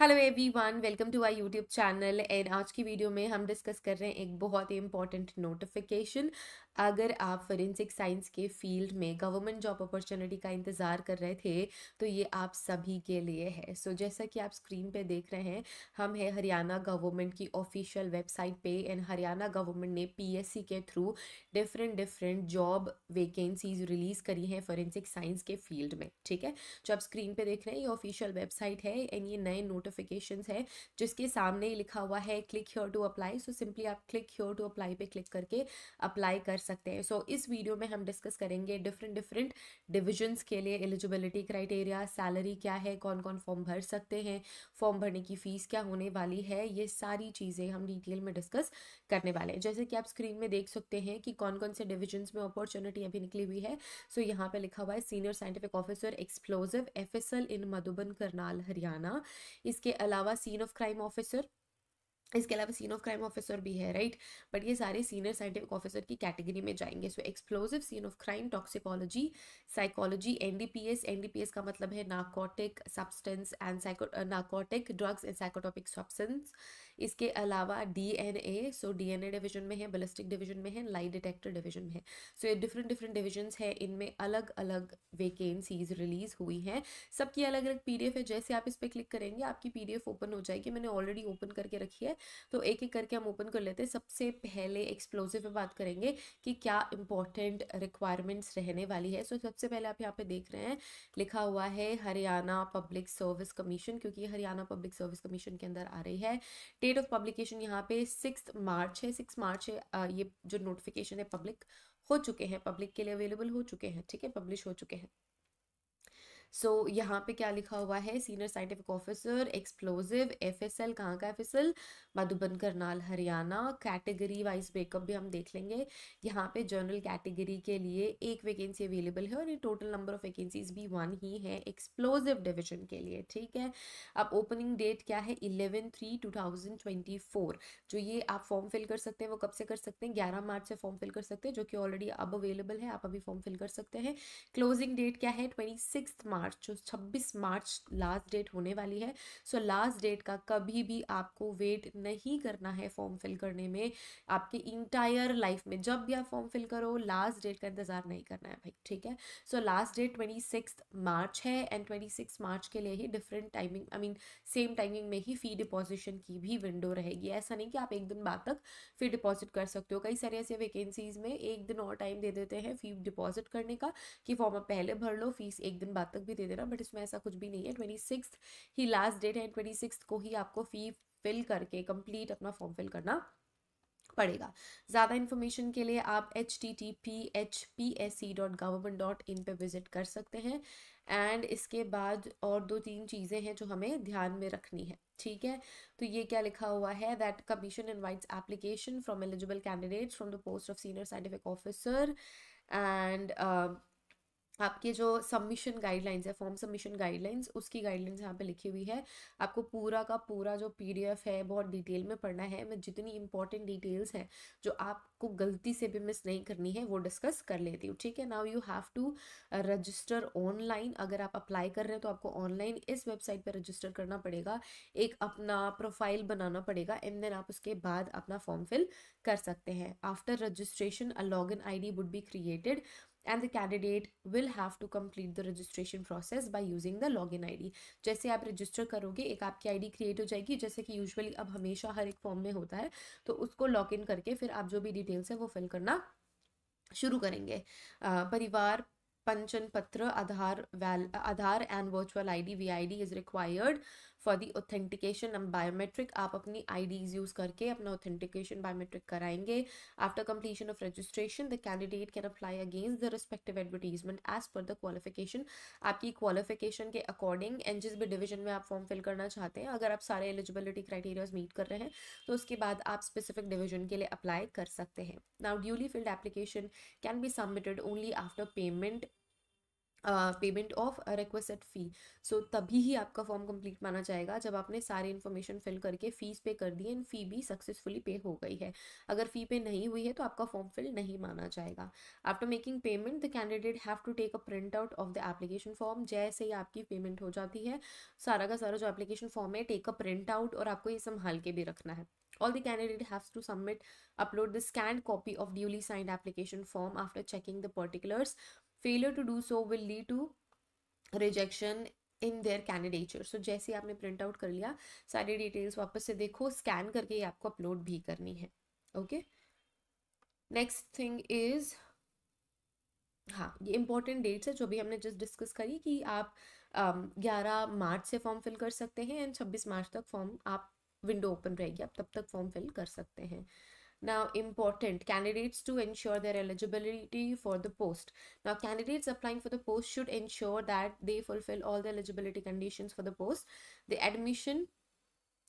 Hello everyone welcome to I YouTube channel and आज की video में हम डिस्कस कर रहे हैं एक बहुत ही इंपॉर्टेंट नोटिफिकेशन अगर आप फोरेंसिक साइंस के फील्ड में गवर्नमेंट जॉब अपॉर्चुनिटी का इंतज़ार कर रहे थे तो ये आप सभी के लिए है सो so, जैसा कि आप स्क्रीन पे देख रहे हैं हम है हरियाणा गवर्नमेंट की ऑफिशियल वेबसाइट पे एंड हरियाणा गवर्नमेंट ने पी के through different different job vacancies release करी हैं फोरेंसिक साइंस के फील्ड में ठीक है जो आप स्क्रीन पर देख रहे हैं ये ऑफिशियल वेबसाइट है एंड ये नए नोट नोटिफिकेशन है जिसके सामने लिखा हुआ है click here to apply so simply आप क्लिक ह्योर टू अप्लाई पे क्लिक करके अप्लाई कर सकते हैं सो so, इस वीडियो में हम डिस्कस करेंगे डिफरेंट डिफरेंट डिविजन्स के लिए एलिजिबिलिटी क्राइटेरिया सैलरी क्या है कौन कौन फॉर्म भर सकते हैं फॉर्म भरने की फ़ीस क्या होने वाली है ये सारी चीज़ें हम डिटेल में डिस्कस करने वाले हैं जैसे कि आप स्क्रीन में देख सकते हैं कि कौन कौन से डिविजन्स में अपॉर्चुनिटी अभी निकली हुई है सो so, यहाँ पे लिखा हुआ है senior scientific officer explosive F in Madhuban Karnal Haryana इसके अलावा सीन ऑफ क्राइम ऑफिसर इसके अलावा सीन ऑफ क्राइम ऑफिसर भी है राइट बट ये सारे सीनियर साइंटिफिक ऑफिसर की कैटेगरी में जाएंगे so explosive scene of crime toxicology psychology NDPS NDPS का मतलब है narcotic substance and psycho narcotic drugs and psychotropic substance इसके अलावा डीएनए सो डीएनए डिवीजन में है बलिस्टिक डिवीजन में है लाइट डिटेक्टर डिवीजन में है सो ये डिफरेंट डिफरेंट डिविजन्स हैं इनमें अलग अलग वेकेंसीज रिलीज हुई हैं सबकी अलग अलग एफ है जैसे आप इस पर क्लिक करेंगे आपकी एफ ओपन हो जाएगी मैंने ऑलरेडी ओपन करके रखी है तो एक एक करके हम ओपन कर लेते हैं सबसे पहले एक्सप्लोजिव में बात करेंगे कि क्या इंपॉर्टेंट रिक्वायरमेंट्स रहने वाली है सो so, सबसे पहले आप यहाँ पे देख रहे हैं लिखा हुआ है हरियाणा पब्लिक सर्विस कमीशन क्योंकि हरियाणा पब्लिक सर्विस कमीशन के अंदर आ रही है डेट ऑफ पब्लिकेशन यहाँ पे सिक्स मार्च है सिक्स मार्च है ये जो नोटिफिकेशन है पब्लिक हो चुके हैं पब्लिक के लिए अवेलेबल हो चुके हैं ठीक है पब्लिश हो चुके हैं सो यहाँ पे क्या लिखा हुआ है senior scientific officer explosive F S L कहाँ का F S L Madhuban Karnal Haryana category wise breakup भी हम देख लेंगे यहाँ पे जनरल कैटेगरी के लिए एक वैकेंसी अवेलेबल है और ये टोटल नंबर ऑफ वैकेंसीज भी वन ही है एक्सप्लोजिव डिविजन के लिए ठीक है अब ओपनिंग डेट क्या है eleven three two thousand twenty four जो ये आप फॉर्म फिल कर सकते हैं वो कब से कर सकते हैं ग्यारह मार्च से फॉर्म फिल कर सकते हैं जो कि ऑलरेडी अब अवेलेबल है आप अभी फॉर्म फिल कर सकते हैं क्लोजिंग डेट क्या है ट्वेंटी सिक्स मार्च मार्च जो छब्बीस मार्च लास्ट डेट होने वाली है सो लास्ट डेट का कभी भी आपको वेट नहीं करना है फॉर्म फिल करने में आपके इंटायर लाइफ में जब भी आप फॉर्म फिल करो लास्ट डेट का इंतज़ार नहीं करना है भाई ठीक है so last date twenty six March है एंड ट्वेंटी सिक्स मार्च के लिए ही different timing I mean same timing में ही फ़ी डिपॉजिशन की भी विंडो रहेगी ऐसा नहीं कि आप एक दिन बाद तक फी डिपॉजिट कर सकते हो कई सारे ऐसे वैकेंसीज़ में एक दिन और टाइम दे देते हैं फ़ी डिपॉजिट करने का कि फॉर्म आप पहले भर लो फीस एक दिन बाद तक भी दे देना बट इसमें ऐसा कुछ भी नहीं है ट्वेंटी सिक्स ही लास्ट डेट है ट्वेंटी सिक्स को ही आपको फी फिल करके कंप्लीट अपना फॉर्म फिल करना पड़ेगा ज़्यादा इन्फॉर्मेशन के लिए आप H T T P H P S C dot government dot in पर विजिट कर सकते हैं एंड इसके बाद और दो तीन चीज़ें हैं जो हमें ध्यान में रखनी है ठीक है तो ये क्या लिखा हुआ है that commission invites application from eligible candidates from the post of senior scientific officer and आपके जो सबमिशन गाइडलाइंस है फॉर्म सबमिशन गाइडलाइंस उसकी गाइडलाइंस यहाँ पे लिखी हुई है आपको पूरा का पूरा जो पीडीएफ है बहुत डिटेल में पढ़ना है मैं जितनी इंपॉर्टेंट डिटेल्स हैं जो आपको गलती से भी मिस नहीं करनी है वो डिस्कस कर लेती हूँ ठीक है now you have to register online अगर आप अप्लाई कर रहे हैं तो आपको ऑनलाइन इस वेबसाइट पर रजिस्टर करना पड़ेगा एक अपना प्रोफाइल बनाना पड़ेगा एंड देन आप उसके बाद अपना फॉर्म फिल कर सकते हैं after registration a log in I would be created and candidate will have to complete the registration process by using the log in I D जैसे आप रजिस्टर करोगे एक आपकी डी क्रिएट हो जाएगी जैसे कि यूजअली अब हमेशा हर एक फॉर्म में होता है तो उसको लॉग इन करके फिर आप जो भी डिटेल्स है वो फिल करना शुरू करेंगे परिवार पंचन पत्र आधार वैल Aadhaar and virtual ID VID is required for the authentication biometric आप अपनी आईडीज यूज करके अपना ऑथेंटिकेशन बायोमेट्रिक कराएंगे after completion of registration the candidate can apply against the respective advertisement as per the qualification आपकी क्वालिफिकेशन के according and जिस भी division में आप फॉर्म फिल करना चाहते हैं अगर आप सारे एलिजिबिलिटी क्राइटेरियाज मीट कर रहे हैं तो उसके बाद आप स्पेसिफिक डिवीजन के लिए अप्लाई कर सकते हैं now duly filled application can be submitted only after payment payment of requested fee so तभी ही आपका फॉर्म कंप्लीट माना जाएगा जब आपने सारे इन्फॉर्मेशन फिल करके फ़ीस पे कर दी एंड फ़ी भी सक्सेसफुली पे हो गई है अगर फ़ी पे नहीं हुई है तो आपका फॉर्म फिल नहीं माना जाएगा after making payment the candidate have to take a print out of the application form जैसे ही आपकी पेमेंट हो जाती है सारा का सारा जो एप्लीकेशन फॉर्म है टेक अ प्रिंट आउट और आपको ये संभाल के भी रखना है all the candidate has to submit upload the scanned copy of duly signed application form after checking the particulars failure to do so will lead to rejection in their candidature so जैसे आपने print out कर लिया सारी details वापस से देखो scan करके आपको अपलोड भी करनी है ओके नेक्स्ट थिंग इज़ हाँ ये इंपॉर्टेंट डेट्स है जो भी हमने जस्ट डिस्कस करी कि आप um, ग्यारह मार्च से फॉर्म फिल कर सकते हैं एंड छब्बीस मार्च तक फॉर्म आप विंडो ओपन रहेगी आप तब तक फॉर्म फिल कर सकते हैं Now, important candidates to ensure their eligibility for the post. Now, candidates applying for the post should ensure that they fulfill all the eligibility conditions for the post. The admission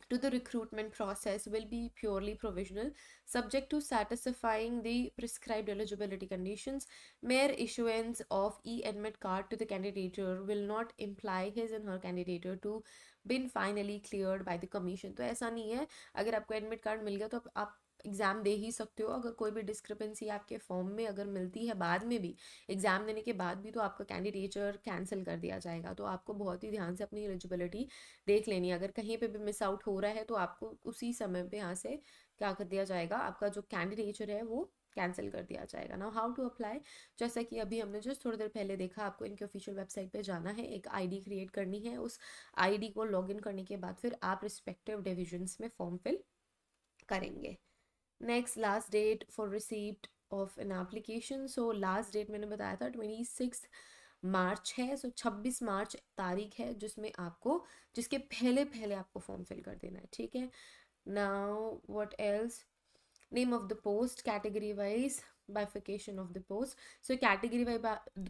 to the recruitment process will be purely provisional, subject to satisfying the prescribed eligibility conditions. Mere issuance of e-admit card to the candidator will not imply his and her candidator to been finally cleared by the commission. So, ऐसा नहीं है अगर आपको admit card मिल गया तो आप exam दे ही सकते हो अगर कोई भी डिस्क्रिपेंसी आपके फॉर्म में अगर मिलती है बाद में भी एग्ज़ाम देने के बाद भी तो आपका कैंडिडेचर कैंसिल कर दिया जाएगा तो आपको बहुत ही ध्यान से अपनी एलिजिबिलिटी देख लेनी है अगर कहीं पर भी मिस आउट हो रहा है तो आपको उसी समय पर यहाँ से क्या कर दिया जाएगा आपका जो कैंडिडेचर है वो कैंसिल कर दिया जाएगा ना हाउ टू अप्लाई जैसा कि अभी हमने जस्ट थोड़ी देर पहले देखा आपको इनके ऑफिशियल वेबसाइट पे जाना है एक आईडी क्रिएट करनी है उस आईडी को लॉगिन करने के बाद फिर आप रिस्पेक्टिव डिविजन्स में फॉर्म फिल करेंगे next last date for receipt of an application so last date मैंने बताया था ट्वेंटी सिक्स मार्च है सो so मार्च तारीख है जिसमें आपको जिसके पहले पहले आपको फॉर्म फिल कर देना है ठीक है now what else name of the post category wise bifurcation of the post so category wise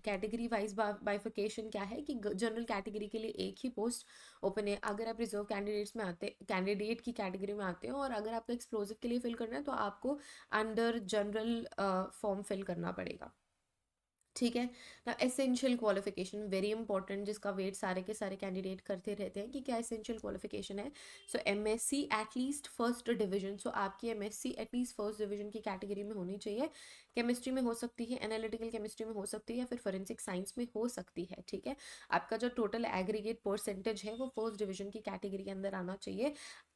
category wise bifurcation क्या है कि जनरल कैटेगरी के लिए एक ही पोस्ट ओपन है अगर आप रिजर्व कैंडिडेट्स में आते कैंडिडेट की कैटेगरी में आते हो और अगर आपको एक्सप्लोजिव के लिए फिल करना है तो आपको अंडर जनरल फॉर्म फिल करना पड़ेगा ठीक है ना एसेंशियल क्वालिफिकेशन वेरी इंपॉर्टेंट जिसका वेट सारे के सारे कैंडिडेट करते रहते हैं कि क्या एसेंशियल क्वालिफिकेशन है so M S C at least first division so आपकी M S C at least first division की कैटेगरी में होनी चाहिए केमिस्ट्री में हो सकती है एनालिटिकल केमिस्ट्री में हो सकती है या फिर फॉरेंसिक साइंस में हो सकती है ठीक है आपका जो टोटल एग्रीगेट परसेंटेज है वो फर्स्ट डिविजन की कैटेगरी के अंदर आना चाहिए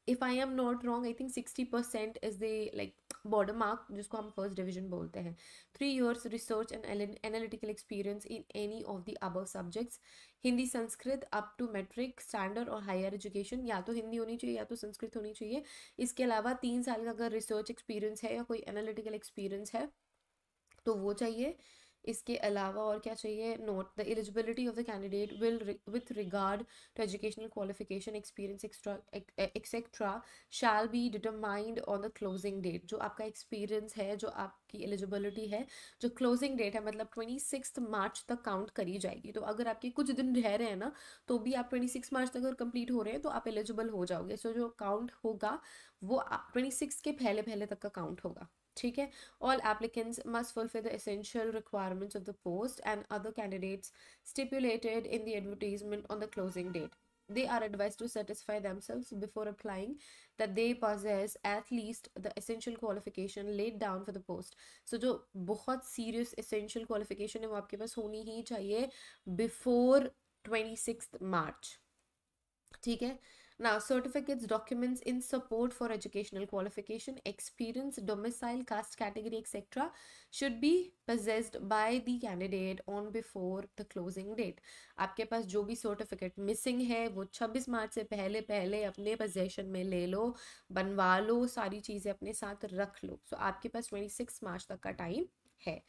if I am not wrong I think sixty percent is the like border mark जिसको हम फर्स्ट डिवीजन बोलते हैं three years research and analytical experience in any of the above subjects Hindi Sanskrit up to matric standard और higher education या तो हिंदी होनी चाहिए या तो संस्कृत होनी चाहिए इसके अलावा तीन साल का अगर रिसर्च एक्सपीरियंस है या कोई एनालिटिकल एक्सपीरियंस है तो वो चाहिए इसके अलावा और क्या चाहिए note the eligibility of the candidate will with regard to educational qualification experience extra etcetera shall be determined on the closing date जो आपका एक्सपीरियंस है जो आपकी एलिजिबिलिटी है जो क्लोजिंग डेट है मतलब ट्वेंटी सिक्स मार्च तक काउंट करी जाएगी तो अगर आपके कुछ दिन रह रहे हैं ना तो भी आप ट्वेंटी सिक्स मार्च तक अगर कंप्लीट हो रहे हैं तो आप एलिजिबल हो जाओगे सो so, जो काउंट होगा वो ट्वेंटी सिक्स के पहले पहले तक का काउंट होगा ठीक है all applicants must fulfil the essential requirements of the post and other candidates stipulated in the advertisement on the closing date they are advise to satisfy themselves before applying that they possess at least the essential qualification laid down for the post so जो बहुत serious essential qualification है वो आपके पास होनी ही चाहिए before twenty six मार्च ठीक है Now, certificates, documents in support for educational qualification, experience, domicile, caste category, etc. should be possessed by the candidate on before the closing date. आपके पास जो भी certificate missing है वो 26 मार्च से पहले पहले अपने possession में ले लो बनवा लो सारी चीज़ें अपने साथ रख लो so, आपके पास 26 मार्च तक का time है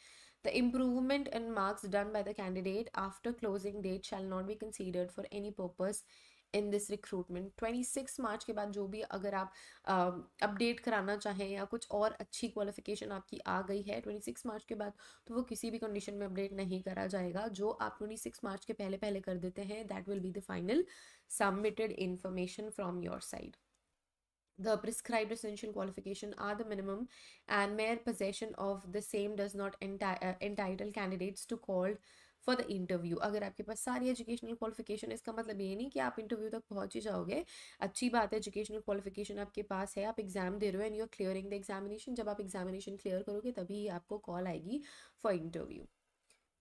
The improvement in marks done by the candidate after closing date shall not be considered for any purpose in this recruitment six March के बाद जो भी अगर आप अपडेट uh, कराना चाहें या कुछ और अच्छी क्वालिफिकेशन आपकी आ गई है सिक्स मार्च के बाद तो वो किसी भी कंडीशन में अपडेट नहीं करा जाएगा जो आप सिक्स मार्च के पहले पहले कर देते हैं that will be the final submitted information from your side the prescribe essential qualification are the minimum and mere possession of the same does not entitle candidates to called for the interview अगर आपके पास सारी educational qualification इसका मतलब ये नहीं कि आप interview तक पहुंच ही जाओगे अच्छी बात है एजुकेशनल क्वालिफिकेशन आपके पास है आप एग्जाम दे रहे हो and you are clearing the examination जब आप एग्जामिनेशन क्लियर करोगे तभी आपको कॉल आएगी फॉर इंटरव्यू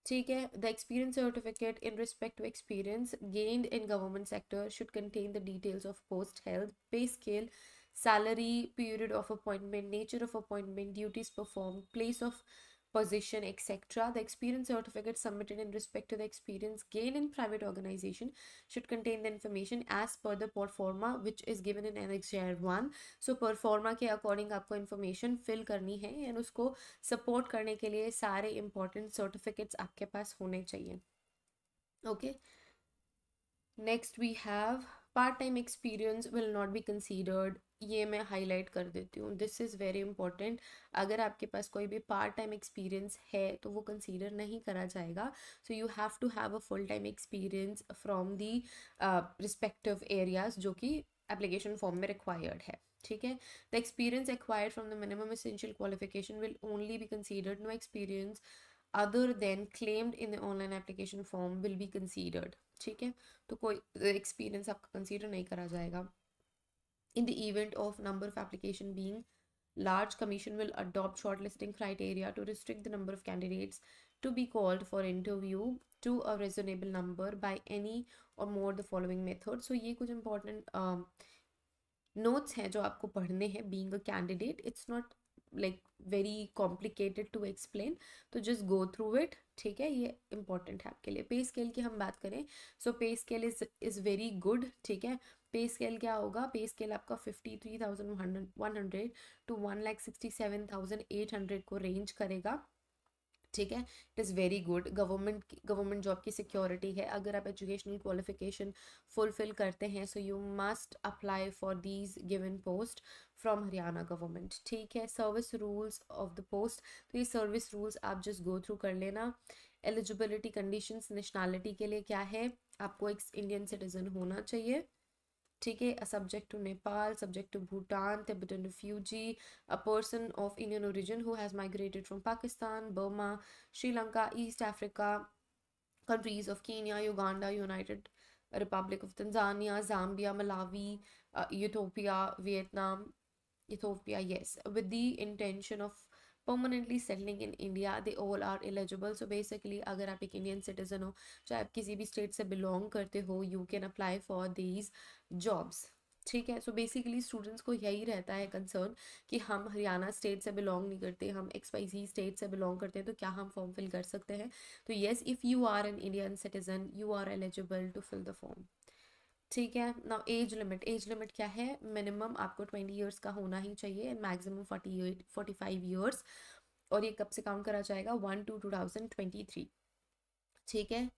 ठीक है the experience certificate in respect to experience gained in government sector should contain the details of post held pay scale salary period of appointment nature of appointment duties perform place of position, etc. The experience certificate submitted in respect to the experience gained in private organization should contain the information as per the performa which is given in annex 1. So performa के according आपको information fill करनी है and उसको support करने के लिए सारे important certificates आपके पास होने चाहिए okay next we have part-time experience will not be considered ये मैं हाईलाइट कर देती हूँ दिस इज़ वेरी इंपॉर्टेंट अगर आपके पास कोई भी पार्ट टाइम एक्सपीरियंस है तो वो कंसीडर नहीं करा जाएगा so you have to have a full time experience from the respective areas जो कि एप्लीकेशन फॉर्म में रिक्वायर्ड है ठीक है the experience acquired from the minimum essential qualification will only be considered no experience other than claimed in the online application form will be considered ठीक है तो कोई एक्सपीरियंस आपका कंसीडर नहीं करा जाएगा In the event of number of application being large, commission will adopt shortlisting criteria to restrict the number of candidates to be called for interview to a reasonable number by any or more the following method. So these are important uh, notes हैं जो आपको पढ़ने हैं being a candidate. It's not like very complicated to explain तो just go through it ठीक है ये important है आपके लिए pay scale की हम बात करें so pay scale is is very good ठीक है पे स्केल क्या होगा पे स्केल आपका fifty three thousand one hundred to one lakh sixty seven thousand eight hundred को रेंज करेगा ठीक है it is very good government government job की सिक्योरिटी है अगर आप एजुकेशनल क्वालिफिकेशन फुलफिल करते हैं so you must apply for these given post from Haryana government ठीक है service rules of the post तो ये सर्विस रूल्स आप जस्ट गो थ्रू कर लेना एलिजिबिलिटी कंडीशंस नेशनैलिटी के लिए क्या है आपको एक इंडियन सिटीज़न होना चाहिए ठीक है subject to Nepal, subject to Bhutan, Tibetan refugee, a person of Indian origin who has migrated from Pakistan, Burma, Sri Lanka, East Africa, countries of Kenya, Uganda, United Republic of Tanzania, Zambia, Malawi, uh, Utopia, Vietnam, Ethiopia, yes, with the intention of permanently settling in India they all are eligible so basically अगर आप एक Indian citizen हो चाहे आप किसी भी state से belong करते हो you can apply for these jobs ठीक है सो बेसिकली स्टूडेंट्स को यही रहता है कंसर्न कि हम हरियाणा स्टेट से बिलोंग नहीं करते हम एक्स वाई जी स्टेट से बिलोंग करते हैं तो क्या हम फॉर्म फिल कर सकते हैं तो yes if you are an Indian citizen you are eligible to fill the form ठीक है ना एज लिमिट एज लिमिट क्या है मिनिमम आपको ट्वेंटी ईयर्स का होना ही चाहिए and maximum forty forty five years और ये कब से काउंट करा जाएगा one two two thousand twenty three ठीक है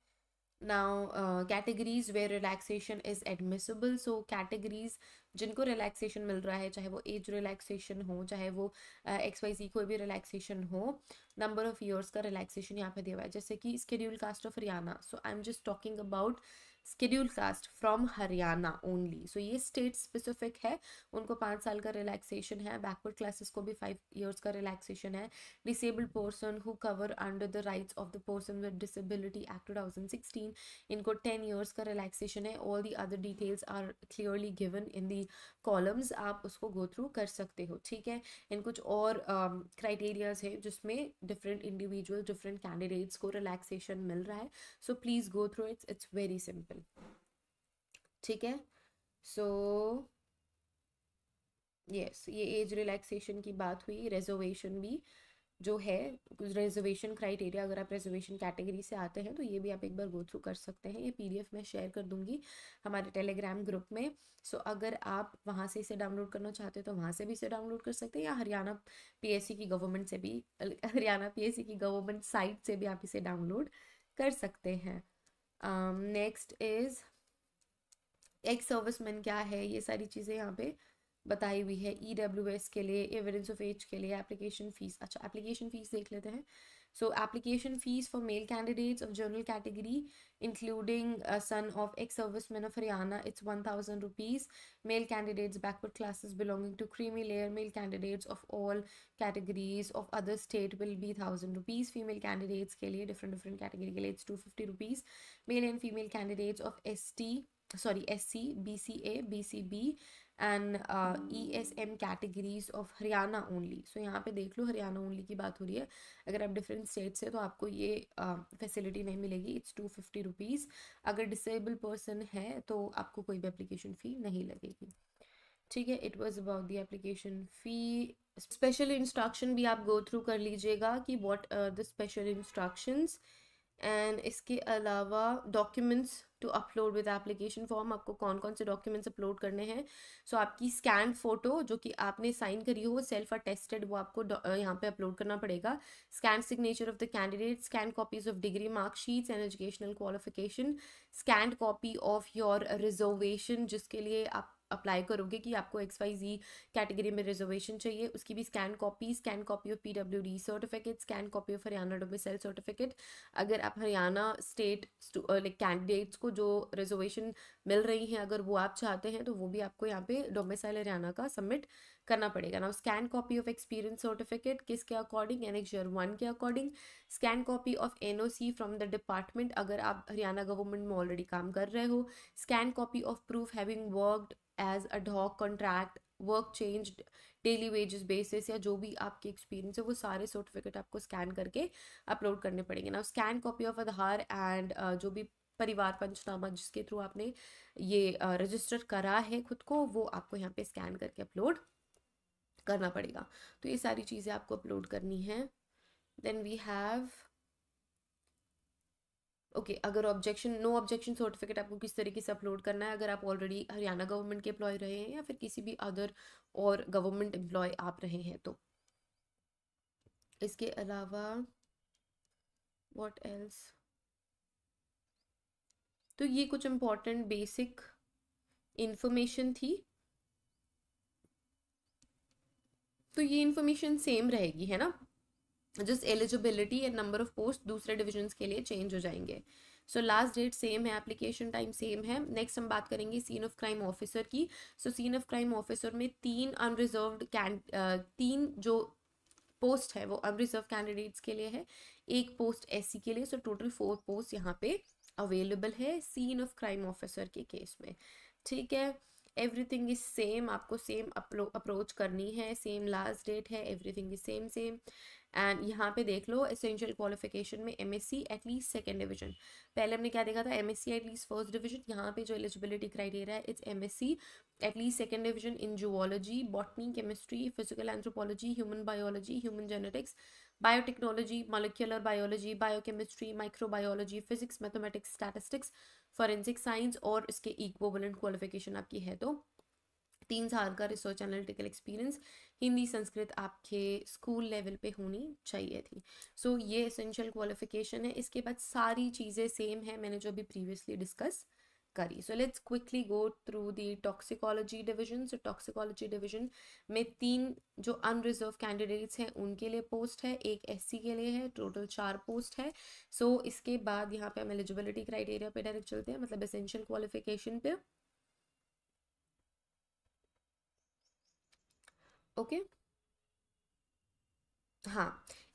now categories where relaxation is admissible so categories जिनको रिलैक्सेशन मिल रहा है चाहे वो एज रिलैक्सेशन हो चाहे वो एक्स वाई सी कोई भी रिलैक्सेशन हो नंबर ऑफ ईयर्स का रिलैक्सेशन यहाँ पे दिया हुआ है जैसे कि schedule caste of Haryana so I am just talking about schedule caste from Haryana only so ये स्टेट स्पेसिफिक है उनको पाँच साल का रिलैक्सेशन है बैकवर्ड क्लासेस को भी फाइव ईयर्स का रिलैक्सेशन है disabled person who cover under the rights of the person with disability act two thousand sixteen इनको टेन ईयर्स का रिलैक्सेशन है all the other details are clearly given in the columns आप उसको गो through कर सकते हो ठीक है इन कुछ और क्राइटेरियाज um, है जिसमें डिफरेंट इंडिविजुअल डिफरेंट कैंडिडेट्स को रिलैक्सेशन मिल रहा है so please go through it's it's very simple example ठीक है सो so, यस yes, ये एज रिलैक्सेशन की बात हुई रिजर्वेशन भी जो है रिजर्वेशन क्राइटेरिया अगर आप रिजर्वेशन कैटेगरी से आते हैं तो ये भी आप एक बार गो थ्रू कर सकते हैं ये पीडीएफ मैं शेयर कर दूंगी हमारे टेलीग्राम ग्रुप में सो so, अगर आप वहाँ से इसे डाउनलोड करना चाहते हैं तो वहाँ से भी इसे डाउनलोड कर सकते हैं या हरियाणा पीएससी की गवर्नमेंट से भी हरियाणा पीएससी की गवर्नमेंट साइट से भी आप इसे डाउनलोड कर सकते हैं नेक्स्ट इज एक सर्विसमैन क्या है ये सारी चीज़ें यहाँ पे बताई हुई है ई डब्ल्यू एस के लिए एविडेंस ऑफ एज के लिए एप्लीकेशन फ़ीस अच्छा एप्लीकेशन फ़ीस देख लेते हैं So application fees for male candidates of general category, including a son of ex-servicemen of Haryana, it's 1000 rupees. Male candidates backward classes belonging to creamy layer male candidates of all categories of other state will be 1000 rupees. Female candidates ke liye different different category ke liye it's 250 rupees. Male and female candidates of ST sorry SC, BCA, BCB and E S M categories of Haryana only so यहाँ पे देख लो Haryana only की बात हो रही है अगर आप डिफरेंट स्टेट से तो आपको ये फैसिलिटी uh, नहीं मिलेगी इट्स टू फिफ्टी रुपीज़ अगर डिसेबल पर्सन है तो आपको कोई भी एप्लीकेशन फ़ी नहीं लगेगी ठीक है it was about the application fee special instruction भी आप गो थ्रू कर लीजिएगा कि what are the special instructions and इसके अलावा documents to upload with application form आपको कौन कौन से डॉक्यूमेंट्स अपलोड करने हैं सो so, आपकी स्कैन फ़ोटो जो कि आपने साइन करी हो सेल्फ अटेस्टेड वो आपको यहाँ पे अपलोड करना पड़ेगा scan signature of the candidate scan copies of degree marksheets and educational qualification scanned copy of your reservation जिसके लिए आप अप्लाई करोगे कि आपको एक्स वाई जी कैटेगरी में रिजर्वेशन चाहिए उसकी भी scan copy scan copy of P W D certificate scan copy of Haryana domicile certificate अगर आप हरियाणा स्टेट लाइक कैंडिडेट्स को जो रिजर्वेशन मिल रही हैं अगर वो आप चाहते हैं तो वो भी आपको यहाँ पे डोमिसाइल हरियाणा का सबमिट करना पड़ेगा ना scan copy of experience certificate किसके अकॉर्डिंग एन एनेक्सर वन के according scan copy of N O C from the department अगर आप हरियाणा गवर्नमेंट में ऑलरेडी काम कर रहे हो scan copy of proof having worked as ad hoc contract work change daily wages basis या जो भी आपके एक्सपीरियंस है वो सारे सर्टिफिकेट आपको स्कैन करके अपलोड करने पड़ेंगे ना scan copy of Aadhaar and जो भी परिवार पंचनामा जिसके थ्रू आपने ये रजिस्टर uh, करा है खुद को वो आपको यहाँ पे स्कैन करके अपलोड करना पड़ेगा तो ये सारी चीज़ें आपको अपलोड करनी है then we have okay okay, अगर ऑब्जेक्शन नो ऑब्जेक्शन सर्टिफिकेट आपको किस तरीके से अपलोड करना है अगर आप ऑलरेडी हरियाणा गवर्नमेंट के एम्प्लॉय रहे हैं या फिर किसी भी अदर और गवर्नमेंट एम्प्लॉय आप रहे हैं तो इसके अलावा वॉट एल्स तो ये कुछ इम्पॉर्टेंट बेसिक इन्फॉर्मेशन थी तो ये इन्फॉर्मेशन सेम रहेगी है ना just eligibility and number of post दूसरे डिविजन्स के लिए चेंज हो जाएंगे सो लास्ट डेट सेम है एप्लीकेशन टाइम सेम है नेक्स्ट हम बात करेंगे सीन ऑफ क्राइम ऑफिसर की so scene of crime officer में तीन अनरिजर्व कैंड uh, तीन जो पोस्ट है वो अनरिजर्व कैंडिडेट्स के लिए है एक पोस्ट सी के लिए सो टोटल फोर पोस्ट यहाँ पे अवेलेबल है सीन ऑफ क्राइम ऑफिसर के केस में ठीक है एवरीथिंग इज सेम आपको सेम अप्रोच करनी है सेम लास्ट डेट है everything is same same and यहाँ पे देख लो एसेंशियल क्वालिफिकेशन में M S C at least second division पहले हमने क्या देखा था M S C at least first division यहाँ पे जो एलिजिबिलिटी क्राइटेरिया है it's M S C at least second division in zoology botany chemistry physical anthropology human biology human genetics biotechnology molecular biology biochemistry microbiology physics mathematics statistics forensic science और इसके इक्वोबलेंट qualification आपकी है तो तीन साल का research analytical experience Hindi Sanskrit आपके school level पे होनी चाहिए थी सो so, ये एसेंशियल क्वालिफिकेशन है इसके बाद सारी चीज़ें सेम है मैंने जो अभी प्रीवियसली डिस्कस करी so let's quickly go through the toxicology division so toxicology division में तीन जो अनरिजर्व कैंडिडेट्स हैं उनके लिए पोस्ट है एक एस के लिए है टोटल चार पोस्ट है सो so, इसके बाद यहाँ पे हम एलिजिबिलिटी क्राइटेरिया पे डायरेक्ट चलते हैं मतलब एसेंशियल क्वालिफिकेशन पे ओके हाँ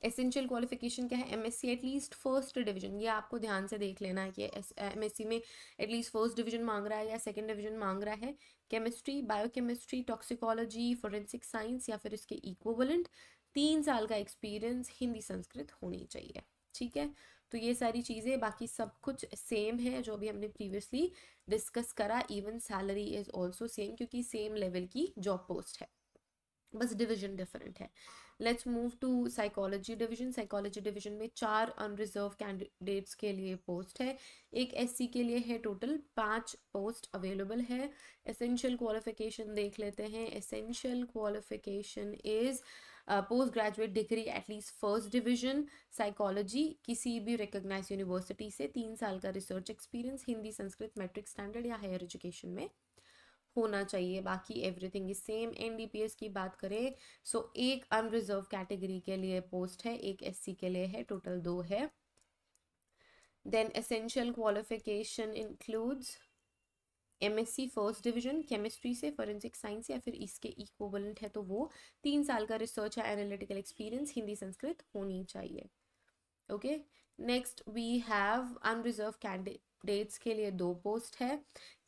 एसेंशियल क्वालिफिकेशन क्या है एमएससी एटलीस्ट फर्स्ट डिवीजन ये आपको ध्यान से देख लेना है कि एमएससी में एटलीस्ट फर्स्ट डिवीजन मांग रहा है या सेकंड डिवीजन मांग रहा है chemistry biochemistry toxicology forensic science या फिर इसके इक्वोवलेंट तीन साल का एक्सपीरियंस हिंदी संस्कृत होनी चाहिए ठीक है तो ये सारी चीज़ें बाकी सब कुछ सेम है जो भी हमने प्रीवियसली डिस्कस करा even salary is also same क्योंकि सेम लेवल की जॉब पोस्ट है बस डिवीजन डिफरेंट है let's move to psychology division psychology division में चार अनरिजर्व कैंडिडेट्स के लिए पोस्ट है एक एससी के लिए है टोटल पांच पोस्ट अवेलेबल है एसेंशियल क्वालिफिकेशन देख लेते हैं essential qualification is post graduate degree at least first division psychology किसी भी रिकग्नाइज यूनिवर्सिटी से तीन साल का research experience Hindi Sanskrit matric standard या हायर एजुकेशन में होना चाहिए बाकी एवरीथिंग इज सेम एन की बात करें सो so, एक अनरिजर्व कैटेगरी के लिए पोस्ट है एक एस के लिए है टोटल दो है then essential qualification includes C first division chemistry से फॉरेंसिक साइंस या फिर इसके इक्वलेंट है तो वो तीन साल का रिसर्च या एनालिटिकल एक्सपीरियंस हिंदी संस्कृत होनी चाहिए okay next we have unreserve dates के लिए दो पोस्ट है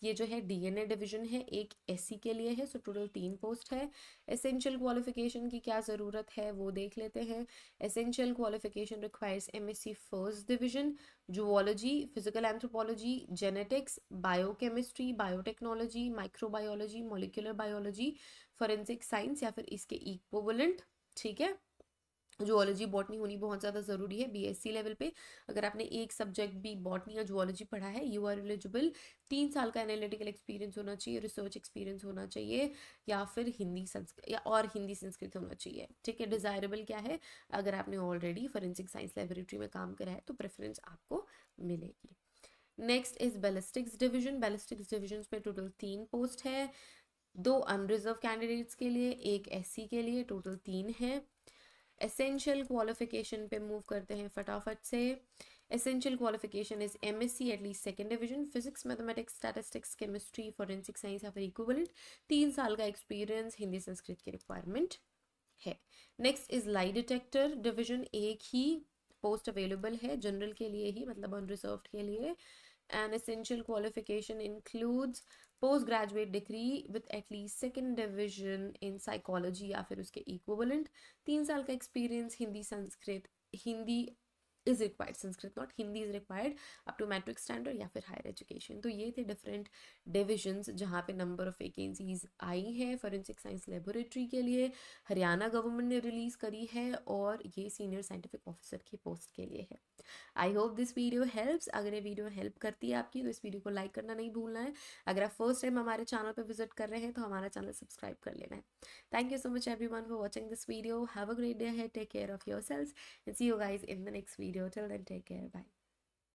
ये जो है डीएनए डिवीजन है एक एससी के लिए है सो टोटल तीन पोस्ट है एसेंशियल क्वालिफिकेशन की क्या ज़रूरत है वो देख लेते हैं essential qualification requires MSc first division zoology physical anthropology genetics biochemistry biotechnology microbiology molecular biology forensic science या फिर इसके इक्वलेंट ठीक है जूलॉजी बॉटनी होनी बहुत ज़्यादा ज़रूरी है बीएससी लेवल पे अगर आपने एक सब्जेक्ट भी बॉटनी या जूलॉजी पढ़ा है यू आर एलिजिबल तीन साल का एनालिटिकल एक्सपीरियंस होना चाहिए रिसर्च एक्सपीरियंस होना चाहिए या फिर हिंदी संस्कृत या और हिंदी संस्कृत होना चाहिए ठीक है डिज़ायरेबल क्या है अगर आपने ऑलरेडी फॉरेंसिक साइंस लेबोरेटरी में काम करा है तो प्रेफरेंस आपको मिलेगी next is ballistics division ballistics division में टोटल तीन पोस्ट है दो अनरिजर्व कैंडिडेट्स के लिए एक एससी के लिए टोटल तीन है एसेंशियल क्वालिफिकेशन पे मूव करते हैं फटाफट से essential qualification is M S C at least second division physics mathematics statistics chemistry forensic science या फिर इक्वलेंट तीन साल का एक्सपीरियंस हिंदी संस्कृत की रिक्वायरमेंट है next is lie detector division एक ही पोस्ट अवेलेबल है जनरल के लिए ही मतलब अनरिजर्व के लिए and essential qualification includes post graduate degree with at least second division in psychology या फिर उसके इक्वलेंट तीन साल का experience Hindi Sanskrit Hindi is required Sanskrit not Hindi is required up to matric standard या फिर हायर एजुकेशन तो ये थे डिफरेंट डिविजन्स जहाँ पे नंबर ऑफ़ वैकेंसीज आई है फॉरेंसिक साइंस लेबोरेटरी के लिए हरियाणा गवर्नमेंट ने रिलीज़ करी है और ये सीनियर साइंटिफिक ऑफिसर की पोस्ट के लिए है I hope this video helps अगर ये वीडियो हेल्प करती है आपकी तो इस वीडियो को लाइक करना नहीं भूलना है अगर आप फर्स्ट टाइम हमारे चैनल पर विजिट कर रहे हैं तो हमारा चैनल सब्सक्राइब कर लेना है thank you so much everyone for watching this video have a great day है take care of yourselves and see you guys in the next video video. Till then, take care. Bye.